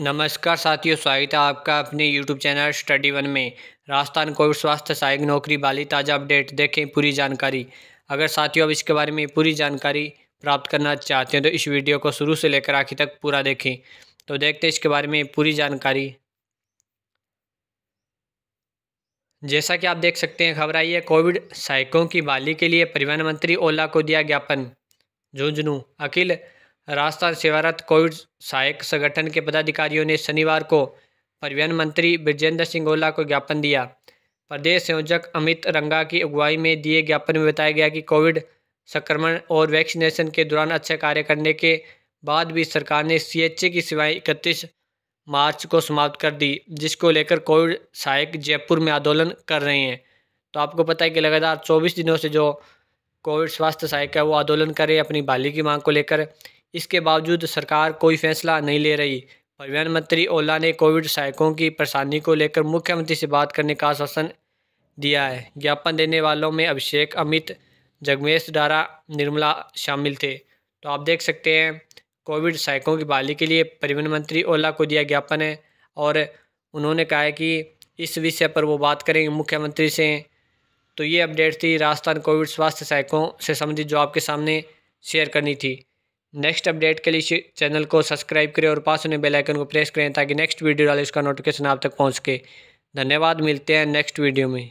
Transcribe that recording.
नमस्कार साथियों स्वागत है आपका अपने यूट्यूब चैनल स्टडी वन में राजस्थान कोविड स्वास्थ्य सहायक नौकरी वाली ताज़ा अपडेट देखें पूरी जानकारी अगर साथियों अब इसके बारे में पूरी जानकारी प्राप्त करना चाहते हैं तो इस वीडियो को शुरू से लेकर आखिर तक पूरा देखें तो देखते हैं इसके बारे में पूरी जानकारी जैसा कि आप देख सकते हैं खबर आई है कोविड सहायकों की बाली के लिए परिवहन मंत्री ओला को दिया ज्ञापन झुंझुनू अखिल राजस्थान सेवारत कोविड सहायक संगठन के पदाधिकारियों ने शनिवार को परिवहन मंत्री ब्रजेंद्र सिंह ओला को ज्ञापन दिया प्रदेश संयोजक अमित रंगा की अगुवाई में दिए ज्ञापन में बताया गया कि कोविड संक्रमण और वैक्सीनेशन के दौरान अच्छे कार्य करने के बाद भी सरकार ने सीएचए की सेवाएं इकतीस मार्च को समाप्त कर दी जिसको लेकर कोविड सहायक जयपुर में आंदोलन कर रहे हैं तो आपको पता है कि लगातार 24 दिनों से जो कोविड स्वास्थ्य सहायक है वो आंदोलन करें अपनी बहाली की मांग को लेकर इसके बावजूद सरकार कोई फैसला नहीं ले रही परिवहन मंत्री ओला ने कोविड सहायकों की परेशानी को लेकर मुख्यमंत्री से बात करने का आश्वासन दिया है ज्ञापन देने वालों में अभिषेक अमित जगमेश डारा निर्मला शामिल थे तो आप देख सकते हैं कोविड सहायकों की बहाली के लिए परिवहन मंत्री ओला को दिया ज्ञापन है और उन्होंने कहा है कि इस विषय पर वो बात करेंगे मुख्यमंत्री से तो ये अपडेट थी राजस्थान कोविड स्वास्थ्य सहायकों से संबंधित जो आपके सामने शेयर करनी थी नेक्स्ट अपडेट के लिए चैनल को सब्सक्राइब करें और पास होने बेलाइकन को प्रेस करें ताकि नेक्स्ट वीडियो डाले उसका नोटिफिकेशन आप तक पहुँच सके धन्यवाद मिलते हैं नेक्स्ट वीडियो में